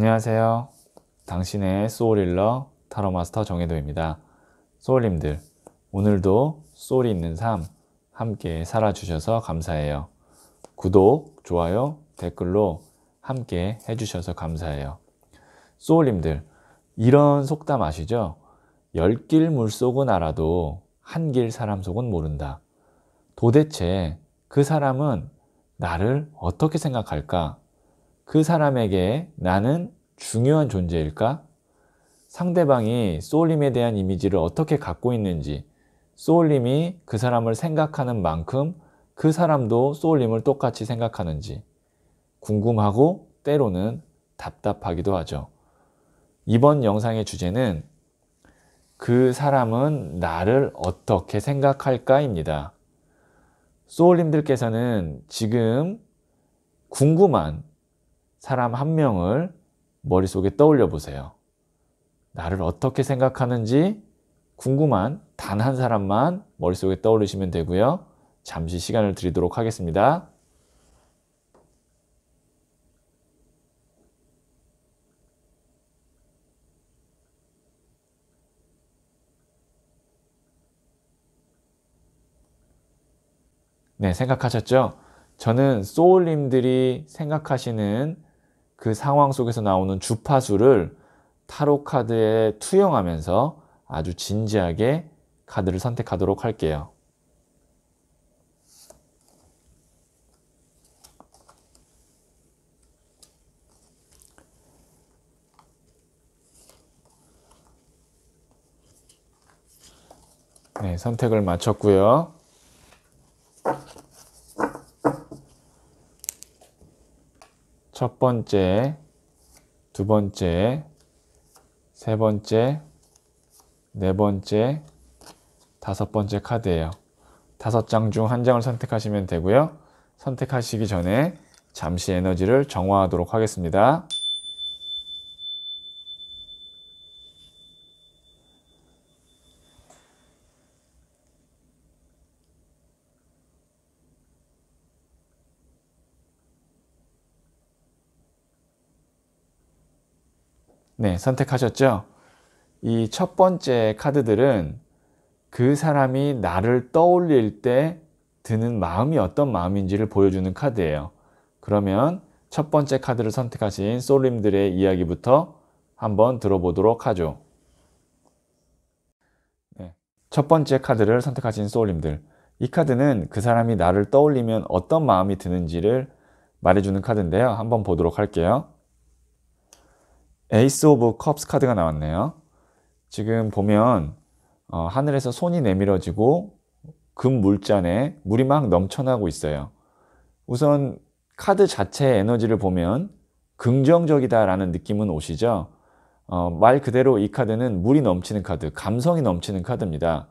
안녕하세요. 당신의 소울일러 타로마스터 정혜도입니다. 소울님들, 오늘도 소울이 있는 삶 함께 살아주셔서 감사해요. 구독, 좋아요, 댓글로 함께 해주셔서 감사해요. 소울님들, 이런 속담 아시죠? 열 길 물속은 알아도 한 길 사람 속은 모른다. 도대체 그 사람은 나를 어떻게 생각할까? 그 사람에게 나는 중요한 존재일까? 상대방이 소울님에 대한 이미지를 어떻게 갖고 있는지, 소울님이 그 사람을 생각하는 만큼 그 사람도 소울님을 똑같이 생각하는지 궁금하고 때로는 답답하기도 하죠. 이번 영상의 주제는 그 사람은 나를 어떻게 생각할까입니다. 소울님들께서는 지금 궁금한 사람 한 명을 머릿속에 떠올려 보세요. 나를 어떻게 생각하는지 궁금한 단 한 사람만 머릿속에 떠올리시면 되고요. 잠시 시간을 드리도록 하겠습니다. 네, 생각하셨죠? 저는 소울님들이 생각하시는 그 상황 속에서 나오는 주파수를 타로 카드에 투영하면서 아주 진지하게 카드를 선택하도록 할게요. 네, 선택을 마쳤고요. 첫 번째, 두 번째, 세 번째, 네 번째, 다섯 번째 카드예요. 다섯 장 중 한 장을 선택하시면 되고요. 선택하시기 전에 잠시 에너지를 정화하도록 하겠습니다. 네, 선택하셨죠? 이 첫 번째 카드들은 그 사람이 나를 떠올릴 때 드는 마음이 어떤 마음인지를 보여주는 카드예요. 그러면 첫 번째 카드를 선택하신 솔림들의 이야기부터 한번 들어보도록 하죠. 네. 첫 번째 카드를 선택하신 소림들이 카드는 그 사람이 나를 떠올리면 어떤 마음이 드는지를 말해주는 카드인데요. 한번 보도록 할게요. 에이스 오브 컵스 카드가 나왔네요. 지금 보면 어, 하늘에서 손이 내밀어지고 금 물잔에 물이 막 넘쳐나고 있어요. 우선 카드 자체의 에너지를 보면 긍정적이다라는 느낌은 오시죠? 어, 말 그대로 이 카드는 물이 넘치는 카드, 감성이 넘치는 카드입니다.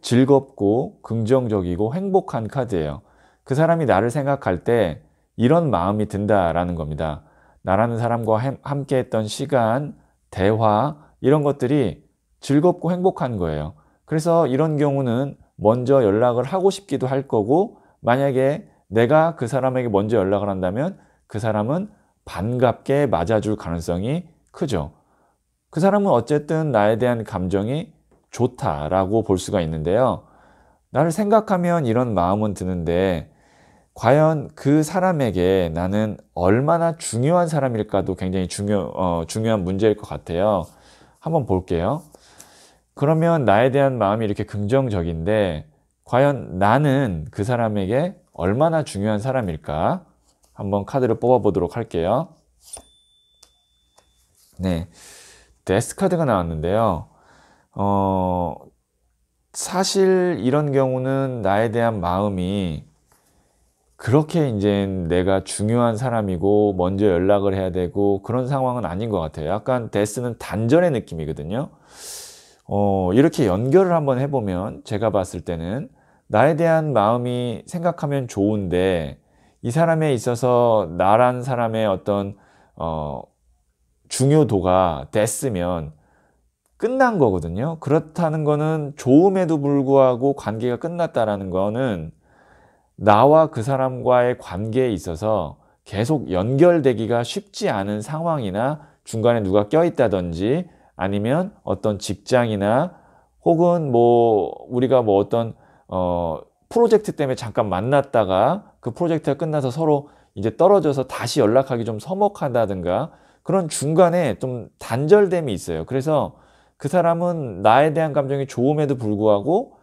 즐겁고 긍정적이고 행복한 카드예요. 그 사람이 나를 생각할 때 이런 마음이 든다라는 겁니다. 나라는 사람과 함께 했던 시간, 대화, 이런 것들이 즐겁고 행복한 거예요. 그래서 이런 경우는 먼저 연락을 하고 싶기도 할 거고, 만약에 내가 그 사람에게 먼저 연락을 한다면 그 사람은 반갑게 맞아줄 가능성이 크죠. 그 사람은 어쨌든 나에 대한 감정이 좋다라고 볼 수가 있는데요. 나를 생각하면 이런 마음은 드는데 과연 그 사람에게 나는 얼마나 중요한 사람일까도 굉장히 중요, 어, 중요한 문제일 것 같아요. 한번 볼게요. 그러면 나에 대한 마음이 이렇게 긍정적인데, 과연 나는 그 사람에게 얼마나 중요한 사람일까? 한번 카드를 뽑아보도록 할게요. 네. 데스 카드가 나왔는데요. 어, 사실 이런 경우는 나에 대한 마음이 그렇게 이제 내가 중요한 사람이고 먼저 연락을 해야 되고 그런 상황은 아닌 것 같아요. 약간 데스는 단절의 느낌이거든요. 어, 이렇게 연결을 한번 해보면 제가 봤을 때는 나에 대한 마음이 생각하면 좋은데 이 사람에 있어서 나란 사람의 어떤 어, 중요도가 됐으면 끝난 거거든요. 그렇다는 거는 좋음에도 불구하고 관계가 끝났다라는 거는 나와 그 사람과의 관계에 있어서 계속 연결되기가 쉽지 않은 상황이나 중간에 누가 껴있다든지 아니면 어떤 직장이나 혹은 뭐 우리가 뭐 어떤 어 프로젝트 때문에 잠깐 만났다가 그 프로젝트가 끝나서 서로 이제 떨어져서 다시 연락하기 좀서먹한다든가 그런 중간에 좀 단절됨이 있어요. 그래서 그 사람은 나에 대한 감정이 좋음에도 불구하고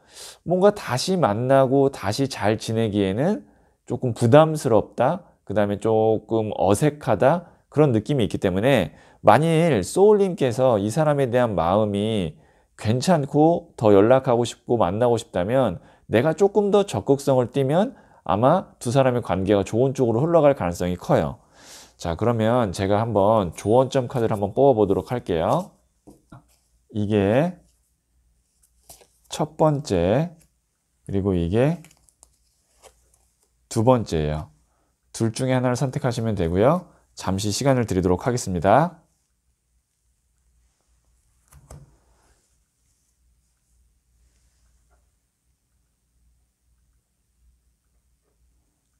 뭔가 다시 만나고 다시 잘 지내기에는 조금 부담스럽다. 그 다음에 조금 어색하다. 그런 느낌이 있기 때문에 만일 소울님께서 이 사람에 대한 마음이 괜찮고 더 연락하고 싶고 만나고 싶다면 내가 조금 더 적극성을 띠면 아마 두 사람의 관계가 좋은 쪽으로 흘러갈 가능성이 커요. 자, 그러면 제가 한번 조언점 카드를 한번 뽑아보도록 할게요. 이게 첫 번째, 그리고 이게 두 번째예요. 둘 중에 하나를 선택하시면 되고요. 잠시 시간을 드리도록 하겠습니다.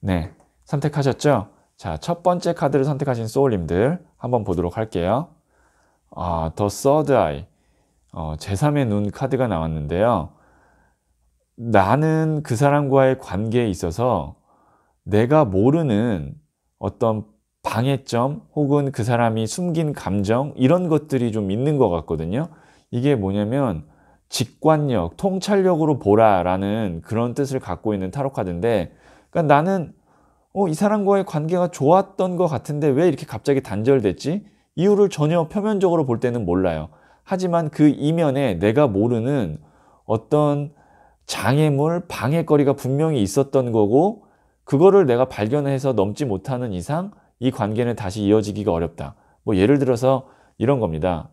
네, 선택하셨죠? 자, 첫 번째 카드를 선택하신 소울님들 한번 보도록 할게요. 아, The Third Eye. 어, 제3의 눈 카드가 나왔는데요. 나는 그 사람과의 관계에 있어서 내가 모르는 어떤 방해점 혹은 그 사람이 숨긴 감정 이런 것들이 좀 있는 것 같거든요. 이게 뭐냐면 직관력, 통찰력으로 보라라는 그런 뜻을 갖고 있는 타로 카드인데 그러니까 나는 어, 이 사람과의 관계가 좋았던 것 같은데 왜 이렇게 갑자기 단절됐지? 이유를 전혀 표면적으로 볼 때는 몰라요. 하지만 그 이면에 내가 모르는 어떤 장애물, 방해거리가 분명히 있었던 거고 그거를 내가 발견해서 넘지 못하는 이상 이 관계는 다시 이어지기가 어렵다. 뭐 예를 들어서 이런 겁니다.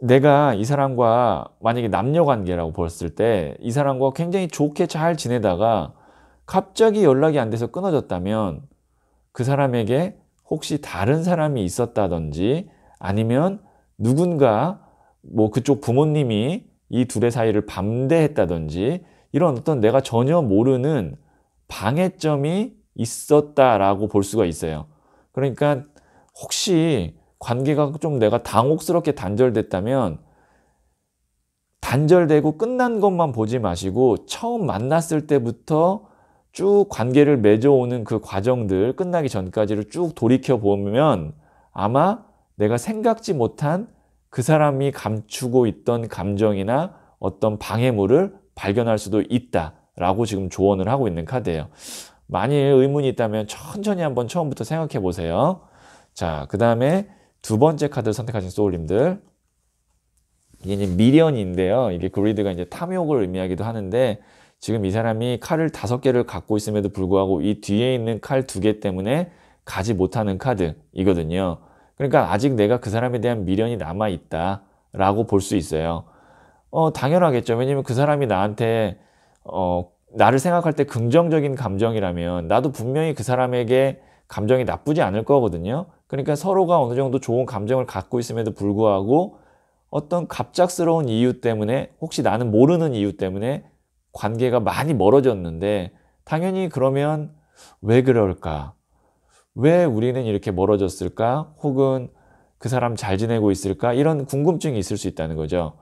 내가 이 사람과 만약에 남녀 관계라고 벌었을 때 이 사람과 굉장히 좋게 잘 지내다가 갑자기 연락이 안 돼서 끊어졌다면 그 사람에게 혹시 다른 사람이 있었다든지 아니면 누군가 뭐 그쪽 부모님이 이 둘의 사이를 반대했다든지 이런 어떤 내가 전혀 모르는 방해점이 있었다라고 볼 수가 있어요. 그러니까 혹시 관계가 좀 내가 당혹스럽게 단절됐다면 단절되고 끝난 것만 보지 마시고 처음 만났을 때부터 쭉 관계를 맺어오는 그 과정들 끝나기 전까지를 쭉 돌이켜 보면 아마 내가 생각지 못한 그 사람이 감추고 있던 감정이나 어떤 방해물을 발견할 수도 있다라고 지금 조언을 하고 있는 카드예요. 만일 의문이 있다면 천천히 한번 처음부터 생각해 보세요. 자, 그 다음에 두 번째 카드를 선택하신 소울님들. 이게 이제 미련인데요. 이게 그리드가 이제 탐욕을 의미하기도 하는데 지금 이 사람이 칼을 다섯 개를 갖고 있음에도 불구하고 이 뒤에 있는 칼 두 개 때문에 가지 못하는 카드이거든요. 그러니까 아직 내가 그 사람에 대한 미련이 남아있다 라고 볼 수 있어요. 어, 당연하겠죠. 왜냐면 그 사람이 나한테 어, 나를 생각할 때 긍정적인 감정이라면 나도 분명히 그 사람에게 감정이 나쁘지 않을 거거든요. 그러니까 서로가 어느 정도 좋은 감정을 갖고 있음에도 불구하고 어떤 갑작스러운 이유 때문에 혹시 나는 모르는 이유 때문에 관계가 많이 멀어졌는데 당연히 그러면 왜 그럴까? 왜 우리는 이렇게 멀어졌을까? 혹은 그 사람 잘 지내고 있을까? 이런 궁금증이 있을 수 있다는 거죠.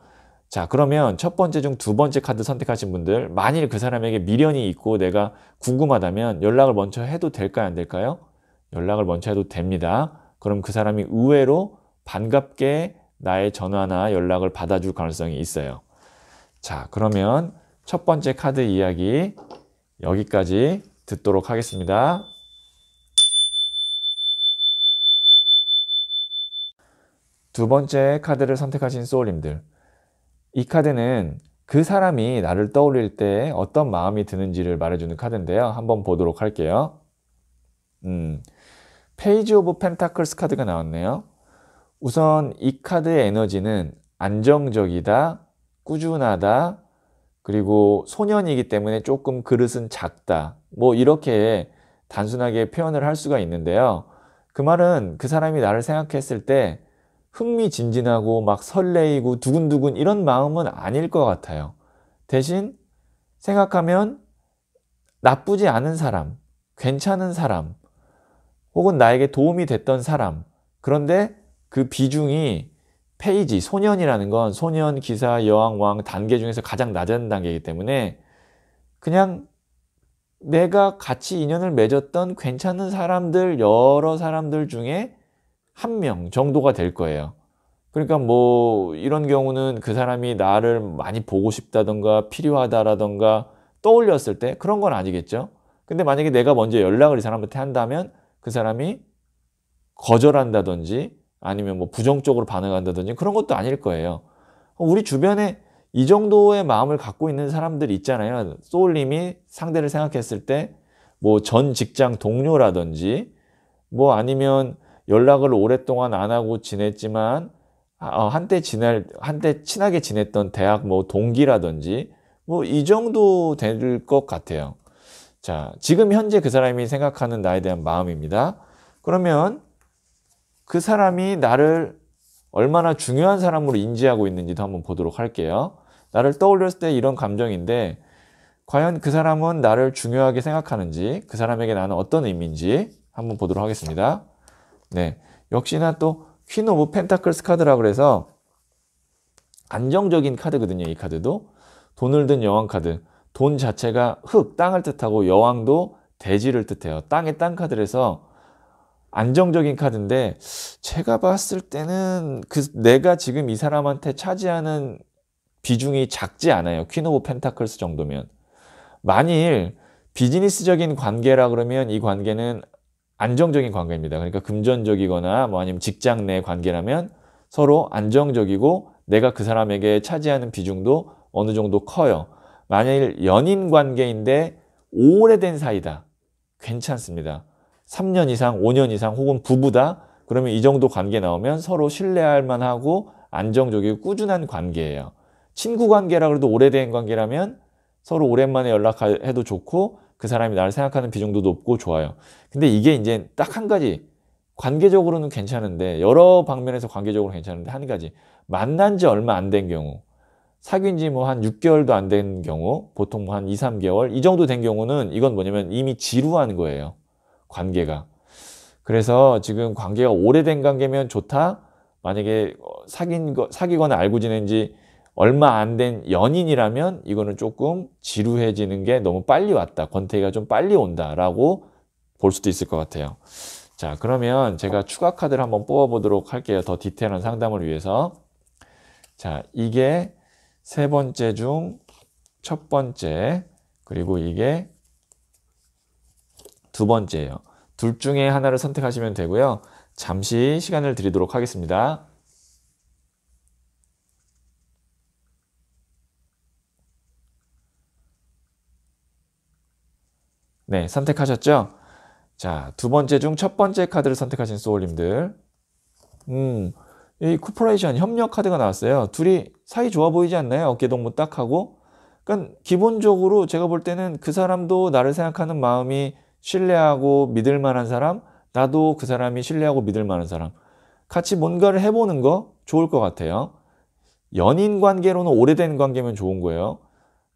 자, 그러면 첫 번째 중 두 번째 카드 선택하신 분들, 만일 그 사람에게 미련이 있고 내가 궁금하다면 연락을 먼저 해도 될까요? 안 될까요? 연락을 먼저 해도 됩니다. 그럼 그 사람이 의외로 반갑게 나의 전화나 연락을 받아줄 가능성이 있어요. 자, 그러면 첫 번째 카드 이야기 여기까지 듣도록 하겠습니다. 두 번째 카드를 선택하신 소울님들. 이 카드는 그 사람이 나를 떠올릴 때 어떤 마음이 드는지를 말해주는 카드인데요. 한번 보도록 할게요. 음, 페이지 오브 펜타클스 카드가 나왔네요. 우선 이 카드의 에너지는 안정적이다, 꾸준하다, 그리고 소년이기 때문에 조금 그릇은 작다. 뭐 이렇게 단순하게 표현을 할 수가 있는데요. 그 말은 그 사람이 나를 생각했을 때 흥미진진하고 막 설레이고 두근두근 이런 마음은 아닐 것 같아요. 대신 생각하면 나쁘지 않은 사람, 괜찮은 사람, 혹은 나에게 도움이 됐던 사람. 그런데 그 비중이 페이지, 소년이라는 건 소년, 기사, 여왕, 왕 단계 중에서 가장 낮은 단계이기 때문에 그냥 내가 같이 인연을 맺었던 괜찮은 사람들, 여러 사람들 중에 한명 정도가 될 거예요. 그러니까 뭐 이런 경우는 그 사람이 나를 많이 보고 싶다던가 필요하다라던가 떠올렸을 때 그런 건 아니겠죠. 근데 만약에 내가 먼저 연락을 이 사람한테 한다면 그 사람이 거절한다든지 아니면 뭐 부정적으로 반응한다든지 그런 것도 아닐 거예요. 우리 주변에 이 정도의 마음을 갖고 있는 사람들 있잖아요. 소울님이 상대를 생각했을 때 뭐 전 직장 동료라든지 뭐 아니면 연락을 오랫동안 안 하고 지냈지만 아, 어, 한때 지낼 한때 친하게 지냈던 대학 뭐 동기라든지 뭐 이 정도 될 것 같아요. 자, 지금 현재 그 사람이 생각하는 나에 대한 마음입니다. 그러면 그 사람이 나를 얼마나 중요한 사람으로 인지하고 있는지도 한번 보도록 할게요. 나를 떠올렸을 때 이런 감정인데 과연 그 사람은 나를 중요하게 생각하는지 그 사람에게 나는 어떤 의미인지 한번 보도록 하겠습니다. 네. 역시나 또 퀸 오브 펜타클스 카드라 그래서 안정적인 카드거든요. 이 카드도 돈을 든 여왕 카드. 돈 자체가 흙, 땅을 뜻하고 여왕도 대지를 뜻해요. 땅의 땅 카드라서 안정적인 카드인데 제가 봤을 때는 그 내가 지금 이 사람한테 차지하는 비중이 작지 않아요. 퀸 오브 펜타클스 정도면. 만일 비즈니스적인 관계라 그러면 이 관계는 안정적인 관계입니다. 그러니까 금전적이거나 뭐 아니면 직장 내 관계라면 서로 안정적이고 내가 그 사람에게 차지하는 비중도 어느 정도 커요. 만일 연인 관계인데 오래된 사이다. 괜찮습니다. 3년 이상, 5년 이상 혹은 부부다. 그러면 이 정도 관계 나오면 서로 신뢰할 만하고 안정적이고 꾸준한 관계예요. 친구 관계라 그래도 오래된 관계라면 서로 오랜만에 연락해도 좋고 그 사람이 나를 생각하는 비중도 높고 좋아요. 근데 이게 이제 딱 한 가지 관계적으로는 괜찮은데 여러 방면에서 관계적으로 괜찮은데 한 가지 만난 지 얼마 안 된 경우 사귄 지 뭐 한 6개월도 안 된 경우 보통 뭐 한 2, 3개월 이 정도 된 경우는 이건 뭐냐면 이미 지루한 거예요. 관계가. 그래서 지금 관계가 오래된 관계면 좋다. 만약에 어, 사귄 거, 사귀거나 알고 지낸 지 얼마 안 된 연인이라면 이거는 조금 지루해지는 게 너무 빨리 왔다. 권태기가 좀 빨리 온다라고 볼 수도 있을 것 같아요. 자, 그러면 제가 추가 카드를 한번 뽑아보도록 할게요. 더 디테일한 상담을 위해서. 자, 이게 세 번째 중 첫 번째, 그리고 이게 두 번째예요. 둘 중에 하나를 선택하시면 되고요. 잠시 시간을 드리도록 하겠습니다. 네, 선택하셨죠? 자, 두 번째 중 첫 번째 카드를 선택하신 소울님들. 음, 이 쿠퍼레이션 협력 카드가 나왔어요. 둘이 사이 좋아 보이지 않나요? 어깨 동무 딱 하고. 그러니까 기본적으로 제가 볼 때는 그 사람도 나를 생각하는 마음이 신뢰하고 믿을 만한 사람, 나도 그 사람이 신뢰하고 믿을 만한 사람. 같이 뭔가를 해보는 거 좋을 것 같아요. 연인 관계로는 오래된 관계면 좋은 거예요.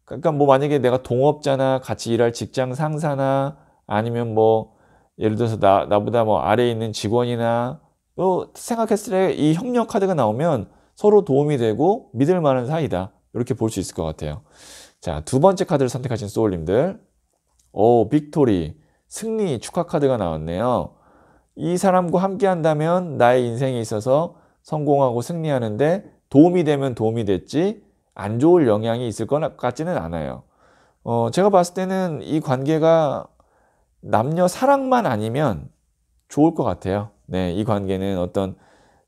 그러니까 뭐 만약에 내가 동업자나 같이 일할 직장 상사나 아니면 뭐 예를 들어서 나, 나보다 뭐 아래에 있는 직원이나 또 뭐 생각했을 때 이 협력 카드가 나오면 서로 도움이 되고 믿을 만한 사이다. 이렇게 볼 수 있을 것 같아요. 자, 두 번째 카드를 선택하신 소울님들. 오, 빅토리. 승리 축하 카드가 나왔네요. 이 사람과 함께 한다면 나의 인생에 있어서 성공하고 승리하는데 도움이 되면 도움이 됐지 안 좋을 영향이 있을 것 같지는 않아요. 어, 제가 봤을 때는 이 관계가 남녀 사랑만 아니면 좋을 것 같아요. 네, 이 관계는 어떤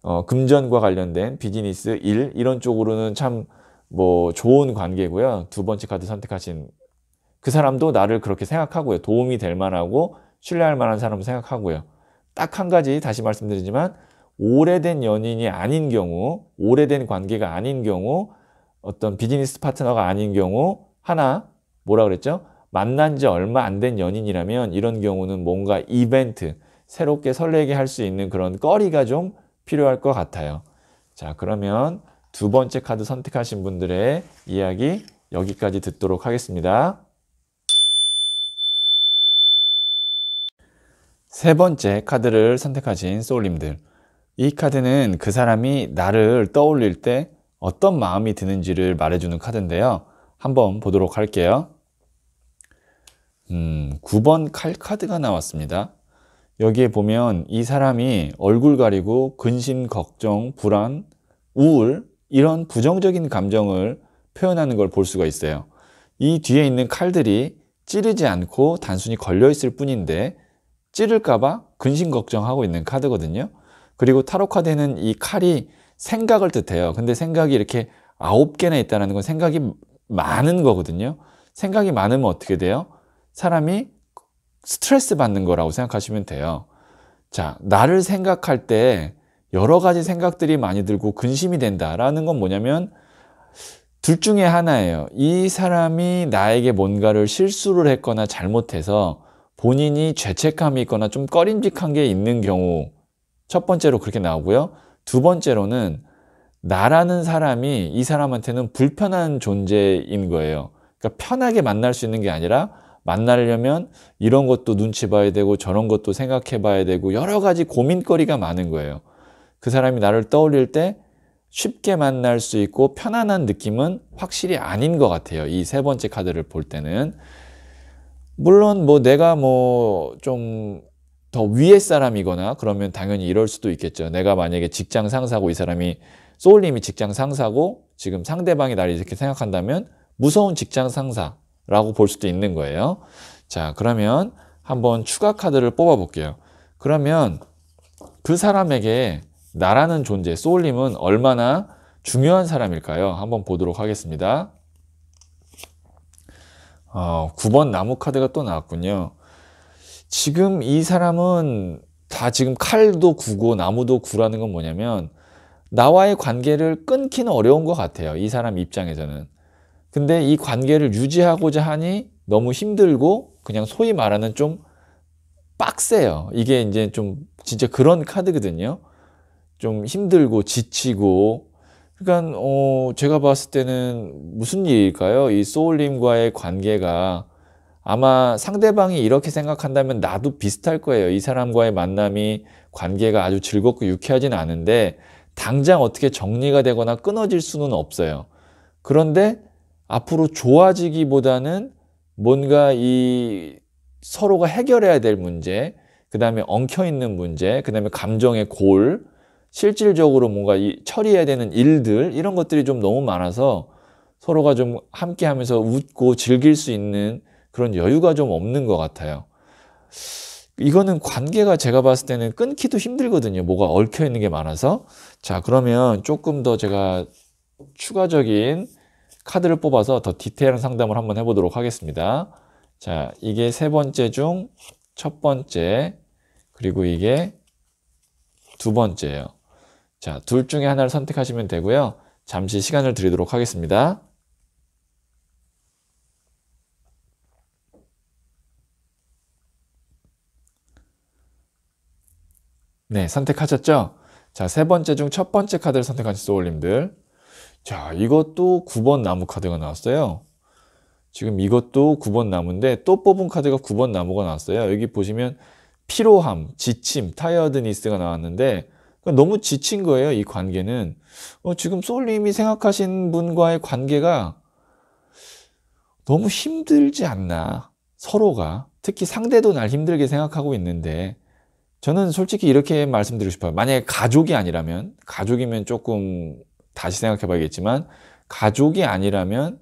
어, 금전과 관련된 비즈니스 일 이런 쪽으로는 참 뭐 좋은 관계고요. 두 번째 카드 선택하신 그 사람도 나를 그렇게 생각하고요. 도움이 될 만하고 신뢰할 만한 사람 생각하고요. 딱 한 가지 다시 말씀드리지만 오래된 연인이 아닌 경우, 오래된 관계가 아닌 경우 어떤 비즈니스 파트너가 아닌 경우 하나 뭐라 그랬죠? 만난 지 얼마 안 된 연인이라면 이런 경우는 뭔가 이벤트 새롭게 설레게 할 수 있는 그런 거리가 좀 필요할 것 같아요. 자 그러면 두 번째 카드 선택하신 분들의 이야기 여기까지 듣도록 하겠습니다. 세 번째 카드를 선택하신 소울님들. 이 카드는 그 사람이 나를 떠올릴 때 어떤 마음이 드는지를 말해주는 카드인데요. 한번 보도록 할게요. 음, 9번 칼 카드가 나왔습니다. 여기에 보면 이 사람이 얼굴 가리고 근심, 걱정, 불안, 우울 이런 부정적인 감정을 표현하는 걸 볼 수가 있어요. 이 뒤에 있는 칼들이 찌르지 않고 단순히 걸려 있을 뿐인데 찌를까봐 근심 걱정하고 있는 카드거든요. 그리고 타로 카드는 이 칼이 생각을 뜻해요. 근데 생각이 이렇게 아홉 개나 있다는 건 생각이 많은 거거든요. 생각이 많으면 어떻게 돼요? 사람이 스트레스 받는 거라고 생각하시면 돼요. 자, 나를 생각할 때 여러 가지 생각들이 많이 들고 근심이 된다라는 건 뭐냐면 둘 중에 하나예요. 이 사람이 나에게 뭔가를 실수를 했거나 잘못해서 본인이 죄책감이 있거나 좀 꺼림직한 게 있는 경우 첫 번째로 그렇게 나오고요. 두 번째로는 나라는 사람이 이 사람한테는 불편한 존재인 거예요. 그러니까 편하게 만날 수 있는 게 아니라 만나려면 이런 것도 눈치 봐야 되고 저런 것도 생각해 봐야 되고 여러 가지 고민거리가 많은 거예요. 그 사람이 나를 떠올릴 때 쉽게 만날 수 있고 편안한 느낌은 확실히 아닌 것 같아요. 이 세 번째 카드를 볼 때는. 물론 뭐 내가 뭐좀 더 위에 사람이거나 그러면 당연히 이럴 수도 있겠죠. 내가 만약에 직장 상사고 이 사람이 소울님이 직장 상사고 지금 상대방이 나를 이렇게 생각한다면 무서운 직장 상사라고 볼 수도 있는 거예요. 자, 그러면 한번 추가 카드를 뽑아 볼게요. 그러면 그 사람에게 나라는 존재, 소울님은 얼마나 중요한 사람일까요? 한번 보도록 하겠습니다. 어, 9번 나무 카드가 또 나왔군요. 지금 이 사람은 다 지금 칼도 구고 나무도 구라는 건 뭐냐면 나와의 관계를 끊기는 어려운 것 같아요. 이 사람 입장에서는. 근데 이 관계를 유지하고자 하니 너무 힘들고 그냥 소위 말하는 좀 빡세요. 이게 이제 좀 진짜 그런 카드거든요. 좀 힘들고 지치고 그러니까 어 제가 봤을 때는 무슨 일일까요? 이 소울님과의 관계가 아마 상대방이 이렇게 생각한다면 나도 비슷할 거예요. 이 사람과의 만남이 관계가 아주 즐겁고 유쾌하진 않은데 당장 어떻게 정리가 되거나 끊어질 수는 없어요. 그런데 앞으로 좋아지기보다는 뭔가 이 서로가 해결해야 될 문제, 그 다음에 엉켜있는 문제, 그 다음에 감정의 골, 실질적으로 뭔가 이 처리해야 되는 일들, 이런 것들이 좀 너무 많아서 서로가 좀 함께 하면서 웃고 즐길 수 있는 그런 여유가 좀 없는 것 같아요. 이거는 관계가 제가 봤을 때는 끊기도 힘들거든요. 뭐가 얽혀 있는 게 많아서. 자, 그러면 조금 더 제가 추가적인 카드를 뽑아서 더 디테일한 상담을 한번 해보도록 하겠습니다. 자, 이게 세 번째 중 첫 번째, 그리고 이게 두 번째예요. 자, 둘 중에 하나를 선택하시면 되고요. 잠시 시간을 드리도록 하겠습니다. 네, 선택하셨죠? 자, 세 번째 중 첫 번째 카드를 선택하신 소울님들. 자, 이것도 9번 나무 카드가 나왔어요. 지금 이것도 9번 나무인데 또 뽑은 카드가 9번 나무가 나왔어요. 여기 보시면 피로함, 지침, 타이어드니스가 나왔는데 그러니까 너무 지친 거예요, 이 관계는. 어, 지금 소울님이 생각하신 분과의 관계가 너무 힘들지 않나, 서로가. 특히 상대도 날 힘들게 생각하고 있는데 저는 솔직히 이렇게 말씀드리고 싶어요. 만약에 가족이 아니라면, 가족이면 조금 다시 생각해 봐야겠지만, 가족이 아니라면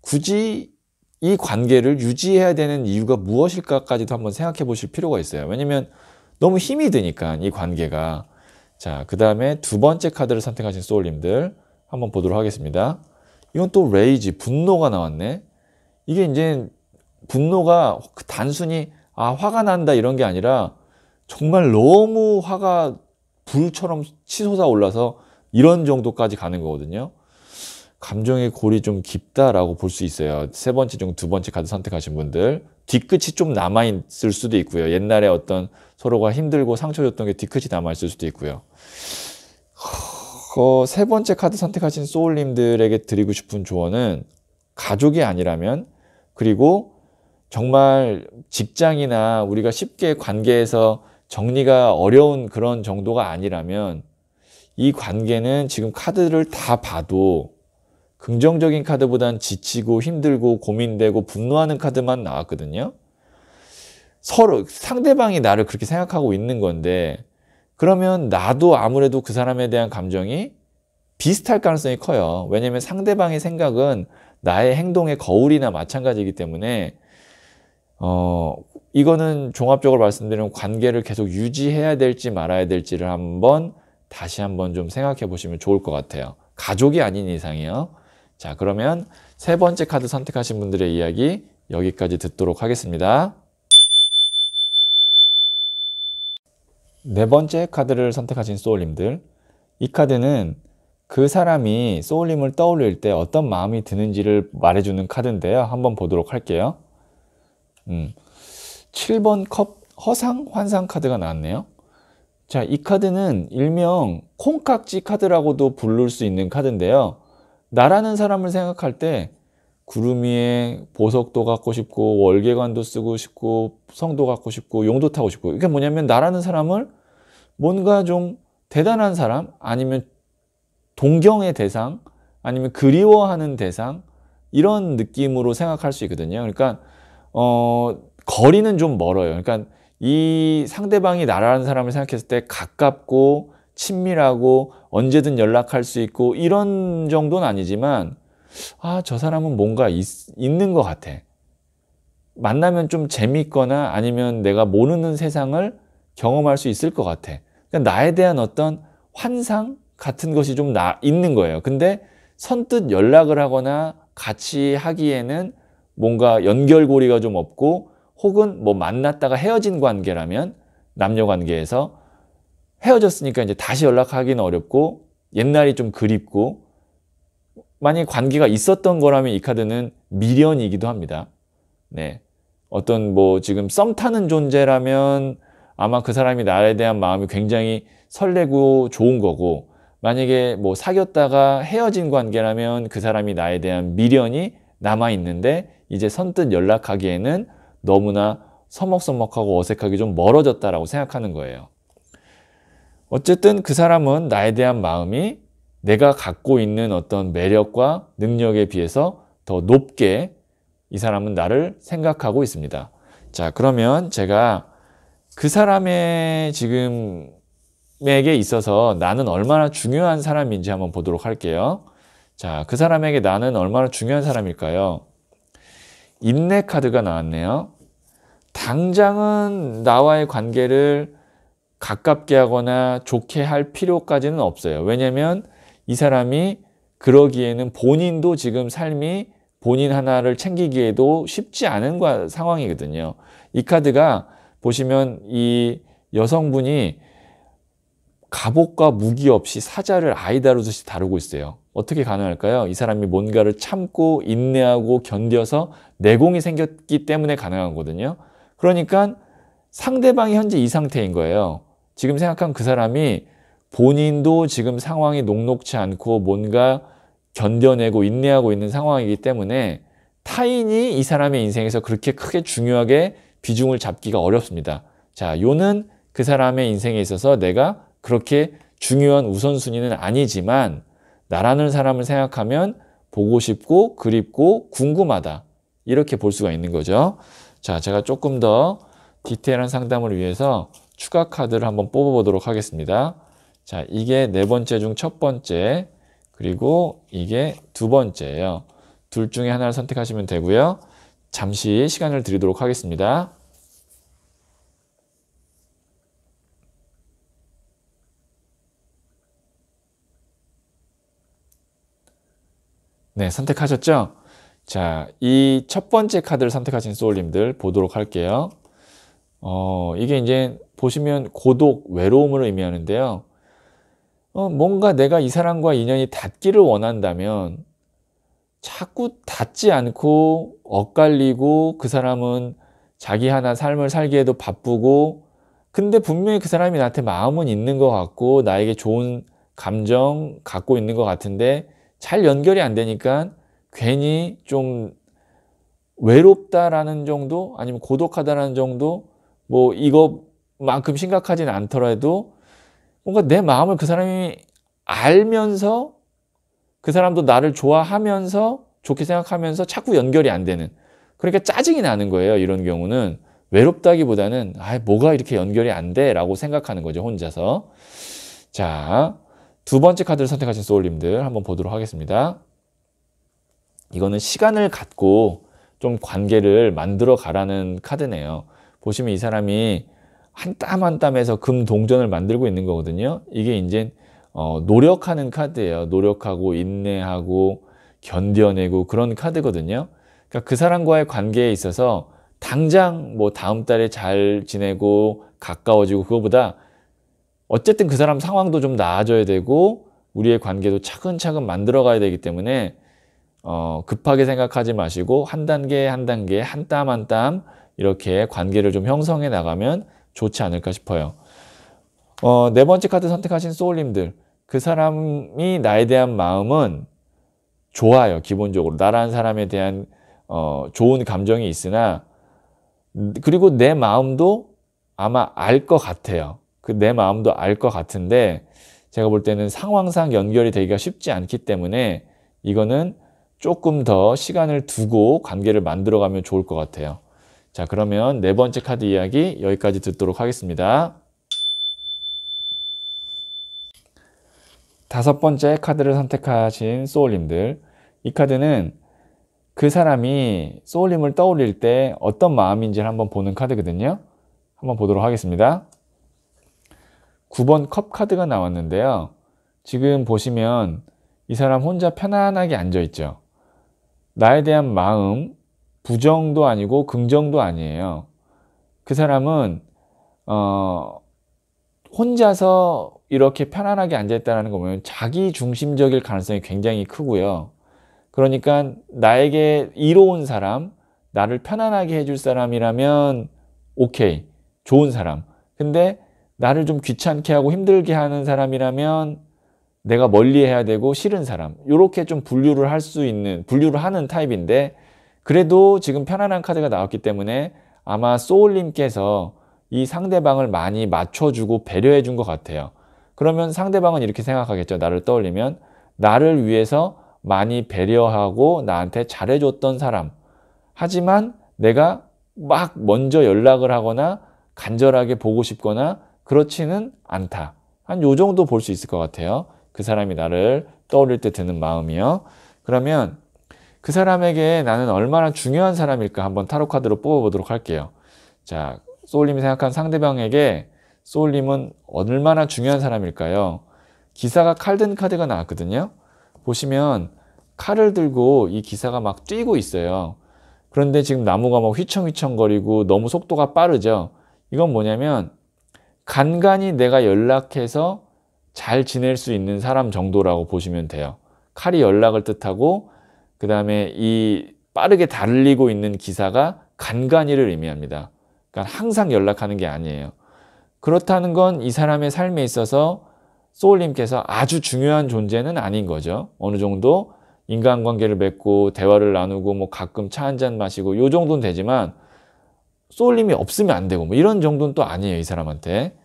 굳이 이 관계를 유지해야 되는 이유가 무엇일까까지도 한번 생각해 보실 필요가 있어요. 왜냐면 너무 힘이 드니까, 이 관계가. 자, 그 다음에 두 번째 카드를 선택하신 소울님들 한번 보도록 하겠습니다. 이건 또 레이지, 분노가 나왔네. 이게 이제 분노가 단순히 아, 화가 난다 이런 게 아니라 정말 너무 화가 불처럼 치솟아 올라서 이런 정도까지 가는 거거든요. 감정의 골이 좀 깊다라고 볼 수 있어요. 세 번째 중 두 번째 카드 선택하신 분들. 뒤끝이 좀 남아있을 수도 있고요. 옛날에 어떤 서로가 힘들고 상처 줬던 게 뒤끝이 남아있을 수도 있고요. 어, 세 번째 카드 선택하신 소울님들에게 드리고 싶은 조언은 가족이 아니라면 그리고 정말 직장이나 우리가 쉽게 관계에서 정리가 어려운 그런 정도가 아니라면 이 관계는 지금 카드를 다 봐도 긍정적인 카드보단 지치고 힘들고 고민되고 분노하는 카드만 나왔거든요. 서로 상대방이 나를 그렇게 생각하고 있는 건데 그러면 나도 아무래도 그 사람에 대한 감정이 비슷할 가능성이 커요. 왜냐하면 상대방의 생각은 나의 행동의 거울이나 마찬가지이기 때문에 어, 이거는 종합적으로 말씀드리면 관계를 계속 유지해야 될지 말아야 될지를 한번 다시 한번 좀 생각해 보시면 좋을 것 같아요. 가족이 아닌 이상이요. 자, 그러면 세 번째 카드 선택하신 분들의 이야기 여기까지 듣도록 하겠습니다. 네 번째 카드를 선택하신 소울님들. 이 카드는 그 사람이 소울님을 떠올릴 때 어떤 마음이 드는지를 말해주는 카드인데요. 한번 보도록 할게요. 음. 7번 컵 허상 환상 카드가 나왔네요. 자, 이 카드는 일명 콩깍지 카드라고도 부를 수 있는 카드인데요. 나라는 사람을 생각할 때 구름 위에 보석도 갖고 싶고 월계관도 쓰고 싶고 성도 갖고 싶고 용도 타고 싶고 이게 뭐냐면 나라는 사람을 뭔가 좀 대단한 사람 아니면 동경의 대상 아니면 그리워하는 대상 이런 느낌으로 생각할 수 있거든요. 그러니까 어, 거리는 좀 멀어요. 그러니까 이 상대방이 나라는 사람을 생각했을 때 가깝고 친밀하고 언제든 연락할 수 있고 이런 정도는 아니지만 아, 저 사람은 뭔가 있, 있는 것 같아. 만나면 좀 재밌거나 아니면 내가 모르는 세상을 경험할 수 있을 것 같아. 그러니까 나에 대한 어떤 환상 같은 것이 좀 나, 있는 거예요. 근데 선뜻 연락을 하거나 같이 하기에는 뭔가 연결고리가 좀 없고 혹은 뭐 만났다가 헤어진 관계라면 남녀 관계에서 헤어졌으니까 이제 다시 연락하기는 어렵고 옛날이 좀 그립고 만약 에 관계가 있었던 거라면 이 카드는 미련이기도 합니다. 네. 어떤 뭐 지금 썸 타는 존재라면 아마 그 사람이 나에 대한 마음이 굉장히 설레고 좋은 거고 만약에 뭐 사귀었다가 헤어진 관계라면 그 사람이 나에 대한 미련이 남아 있는데 이제 선뜻 연락하기에는 너무나 서먹서먹하고 어색하게 좀 멀어졌다라고 생각하는 거예요. 어쨌든 그 사람은 나에 대한 마음이 내가 갖고 있는 어떤 매력과 능력에 비해서 더 높게 이 사람은 나를 생각하고 있습니다. 자, 그러면 제가 그 사람의 지금에게 있어서 나는 얼마나 중요한 사람인지 한번 보도록 할게요. 자, 그 사람에게 나는 얼마나 중요한 사람일까요? 인내 카드가 나왔네요. 당장은 나와의 관계를 가깝게 하거나 좋게 할 필요까지는 없어요. 왜냐면 이 사람이 그러기에는 본인도 지금 삶이 본인 하나를 챙기기에도 쉽지 않은 상황이거든요. 이 카드가 보시면 이 여성분이 갑옷과 무기 없이 사자를 아이 다루듯이 다루고 있어요. 어떻게 가능할까요? 이 사람이 뭔가를 참고 인내하고 견뎌서 내공이 생겼기 때문에 가능한 거거든요. 그러니까 상대방이 현재 이 상태인 거예요. 지금 생각한 그 사람이 본인도 지금 상황이 녹록치 않고 뭔가 견뎌내고 인내하고 있는 상황이기 때문에 타인이 이 사람의 인생에서 그렇게 크게 중요하게 비중을 잡기가 어렵습니다. 자, 요는 그 사람의 인생에 있어서 내가 그렇게 중요한 우선순위는 아니지만 나라는 사람을 생각하면 보고 싶고 그립고 궁금하다. 이렇게 볼 수가 있는 거죠. 자, 제가 조금 더 디테일한 상담을 위해서 추가 카드를 한번 뽑아보도록 하겠습니다. 자, 이게 네 번째 중 첫 번째, 그리고 이게 두 번째예요. 둘 중에 하나를 선택하시면 되고요. 잠시 시간을 드리도록 하겠습니다. 네, 선택하셨죠? 자, 이 첫 번째 카드를 선택하신 소울님들 보도록 할게요. 어, 이게 이제 보시면 고독, 외로움을 의미하는데요. 어, 뭔가 내가 이 사람과 인연이 닿기를 원한다면 자꾸 닿지 않고 엇갈리고 그 사람은 자기 하나 삶을 살기에도 바쁘고 근데 분명히 그 사람이 나한테 마음은 있는 것 같고 나에게 좋은 감정 갖고 있는 것 같은데 잘 연결이 안 되니까 괜히 좀 외롭다라는 정도 아니면 고독하다라는 정도 뭐 이거만큼 심각하진 않더라도 뭔가 내 마음을 그 사람이 알면서 그 사람도 나를 좋아하면서 좋게 생각하면서 자꾸 연결이 안 되는 그러니까 짜증이 나는 거예요 이런 경우는 외롭다기보다는 아 뭐가 이렇게 연결이 안 돼라고 생각하는 거죠 혼자서 자두 번째 카드를 선택하신 소울님들 한번 보도록 하겠습니다. 이거는 시간을 갖고 좀 관계를 만들어 가라는 카드네요. 보시면 이 사람이 한 땀 한 땀에서 금 동전을 만들고 있는 거거든요. 이게 이제 어, 노력하는 카드예요. 노력하고 인내하고 견뎌내고 그런 카드거든요. 그러니까 그 사람과의 관계에 있어서 당장 뭐 다음 달에 잘 지내고 가까워지고 그거보다 어쨌든 그 사람 상황도 좀 나아져야 되고 우리의 관계도 차근차근 만들어가야 되기 때문에 어, 급하게 생각하지 마시고 한 단계 한 단계 한 땀 한 땀 이렇게 관계를 좀 형성해 나가면 좋지 않을까 싶어요. 어, 네 번째 카드 선택하신 소울님들 그 사람이 나에 대한 마음은 좋아요 기본적으로 나라는 사람에 대한 어, 좋은 감정이 있으나 음, 그리고 내 마음도 아마 알 것 같아요. 그내 마음도 알 것 같은데 제가 볼 때는 상황상 연결이 되기가 쉽지 않기 때문에 이거는 조금 더 시간을 두고 관계를 만들어가면 좋을 것 같아요. 자 그러면 네 번째 카드 이야기 여기까지 듣도록 하겠습니다. 다섯 번째 카드를 선택하신 소울님들 이 카드는 그 사람이 소울님을 떠올릴 때 어떤 마음인지를 한번 보는 카드거든요. 한번 보도록 하겠습니다. 9번 컵 카드가 나왔는데요. 지금 보시면 이 사람 혼자 편안하게 앉아있죠. 나에 대한 마음, 부정도 아니고 긍정도 아니에요. 그 사람은 어, 혼자서 이렇게 편안하게 앉아있다는 거 보면 자기 중심적일 가능성이 굉장히 크고요. 그러니까 나에게 이로운 사람, 나를 편안하게 해줄 사람이라면 오케이, 좋은 사람. 근데 나를 좀 귀찮게 하고 힘들게 하는 사람이라면 내가 멀리해야 되고 싫은 사람 이렇게 좀 분류를 할 수 있는 분류를 하는 타입인데 그래도 지금 편안한 카드가 나왔기 때문에 아마 소울님께서 이 상대방을 많이 맞춰주고 배려해 준 것 같아요. 그러면 상대방은 이렇게 생각하겠죠. 나를 떠올리면 나를 위해서 많이 배려하고 나한테 잘해줬던 사람. 하지만 내가 막 먼저 연락을 하거나 간절하게 보고 싶거나 그렇지는 않다. 한 요 정도 볼 수 있을 것 같아요. 그 사람이 나를 떠올릴 때 드는 마음이요. 그러면 그 사람에게 나는 얼마나 중요한 사람일까 한번 타로 카드로 뽑아보도록 할게요. 자, 소울님이 생각한 상대방에게 소울님은 얼마나 중요한 사람일까요? 기사가 칼든 카드가 나왔거든요. 보시면 칼을 들고 이 기사가 막 뛰고 있어요. 그런데 지금 나무가 막 휘청휘청거리고 너무 속도가 빠르죠. 이건 뭐냐면 간간히 내가 연락해서 잘 지낼 수 있는 사람 정도라고 보시면 돼요. 칼이 연락을 뜻하고 그 다음에 이 빠르게 달리고 있는 기사가 간간히를 의미합니다. 그러니까 항상 연락하는 게 아니에요. 그렇다는 건 이 사람의 삶에 있어서 소울님께서 아주 중요한 존재는 아닌 거죠. 어느 정도 인간관계를 맺고 대화를 나누고 뭐 가끔 차 한 잔 마시고 요 정도는 되지만 쏠림이 없으면 안 되고 뭐 이런 정도는 또 아니에요 이 사람한테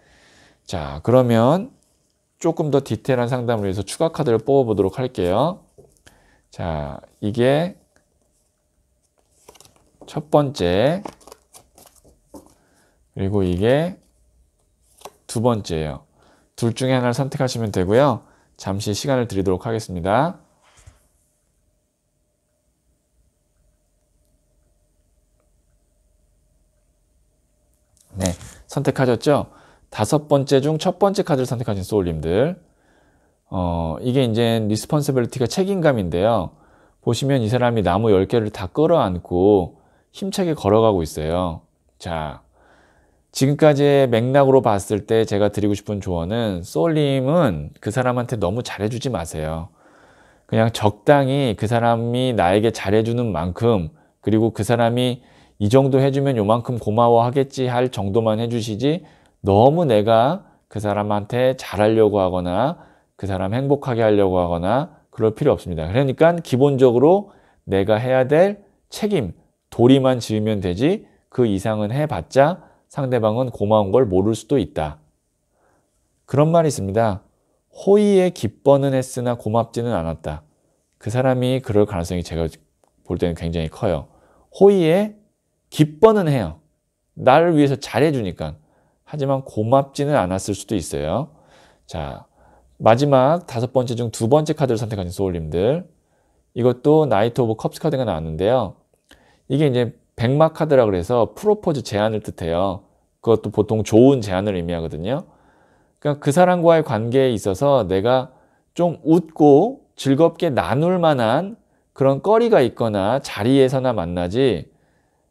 자 그러면 조금 더 디테일한 상담을 위해서 추가 카드를 뽑아 보도록 할게요 자 이게 첫 번째 그리고 이게 두 번째예요 둘 중에 하나를 선택하시면 되고요 잠시 시간을 드리도록 하겠습니다 네, 선택하셨죠? 다섯 번째 중 첫 번째 카드를 선택하신 소울님들 어, 이게 이제 리스폰스빌리티가 책임감인데요. 보시면 이 사람이 나무 10개를 다 끌어안고 힘차게 걸어가고 있어요. 자, 지금까지의 맥락으로 봤을 때 제가 드리고 싶은 조언은 소울님은 그 사람한테 너무 잘해주지 마세요. 그냥 적당히 그 사람이 나에게 잘해주는 만큼 그리고 그 사람이 이 정도 해주면 요만큼 고마워하겠지 할 정도만 해주시지 너무 내가 그 사람한테 잘하려고 하거나 그 사람 행복하게 하려고 하거나 그럴 필요 없습니다. 그러니까 기본적으로 내가 해야 될 책임, 도리만 지으면 되지 그 이상은 해봤자 상대방은 고마운 걸 모를 수도 있다. 그런 말이 있습니다. 호의에 기뻐는 했으나 고맙지는 않았다. 그 사람이 그럴 가능성이 제가 볼 때는 굉장히 커요. 호의에 기뻐는 해요. 나를 위해서 잘해주니까. 하지만 고맙지는 않았을 수도 있어요. 자, 마지막 다섯 번째 중 두 번째 카드를 선택하신 소울님들. 이것도 나이트 오브 컵스 카드가 나왔는데요. 이게 이제 백마 카드라 그래서 프로포즈 제안을 뜻해요. 그것도 보통 좋은 제안을 의미하거든요. 그러니까 그 사람과의 관계에 있어서 내가 좀 웃고 즐겁게 나눌 만한 그런 거리가 있거나 자리에서나 만나지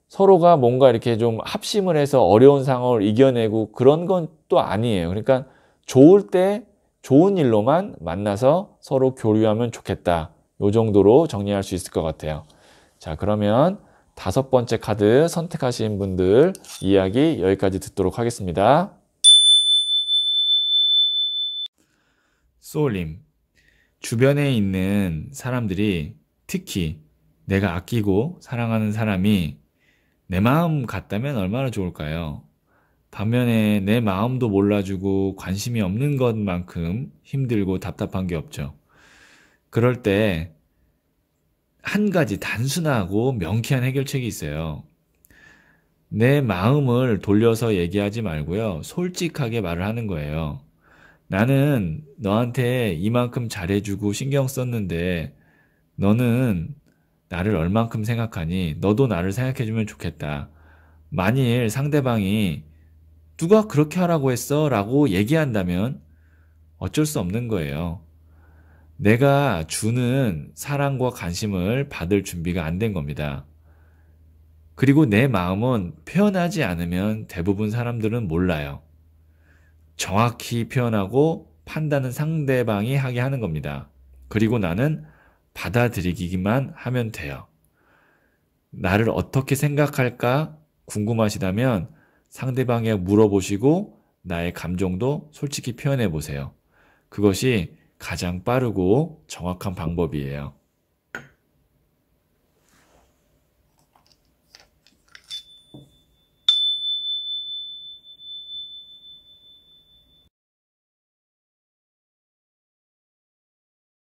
서로가 뭔가 이렇게 좀 합심을 해서 어려운 상황을 이겨내고 그런 건 또 아니에요. 그러니까 좋을 때 좋은 일로만 만나서 서로 교류하면 좋겠다. 요 정도로 정리할 수 있을 것 같아요. 자, 그러면 다섯 번째 카드 선택하신 분들 이야기 여기까지 듣도록 하겠습니다. 소울님, 주변에 있는 사람들이 특히 내가 아끼고 사랑하는 사람이 내 마음 같다면 얼마나 좋을까요? 반면에 내 마음도 몰라주고 관심이 없는 것만큼 힘들고 답답한 게 없죠. 그럴 때 한 가지 단순하고 명쾌한 해결책이 있어요. 내 마음을 돌려서 얘기하지 말고요. 솔직하게 말을 하는 거예요. 나는 너한테 이만큼 잘해주고 신경 썼는데 너는 나를 얼만큼 생각하니 너도 나를 생각해주면 좋겠다. 만일 상대방이 누가 그렇게 하라고 했어? 라고 얘기한다면 어쩔 수 없는 거예요. 내가 주는 사랑과 관심을 받을 준비가 안 된 겁니다. 그리고 내 마음은 표현하지 않으면 대부분 사람들은 몰라요. 정확히 표현하고 판단은 상대방이 하게 하는 겁니다. 그리고 나는 받아들이기만 하면 돼요. 나를 어떻게 생각할까 궁금하시다면 상대방에 물어보시고 나의 감정도 솔직히 표현해 보세요. 그것이 가장 빠르고 정확한 방법이에요.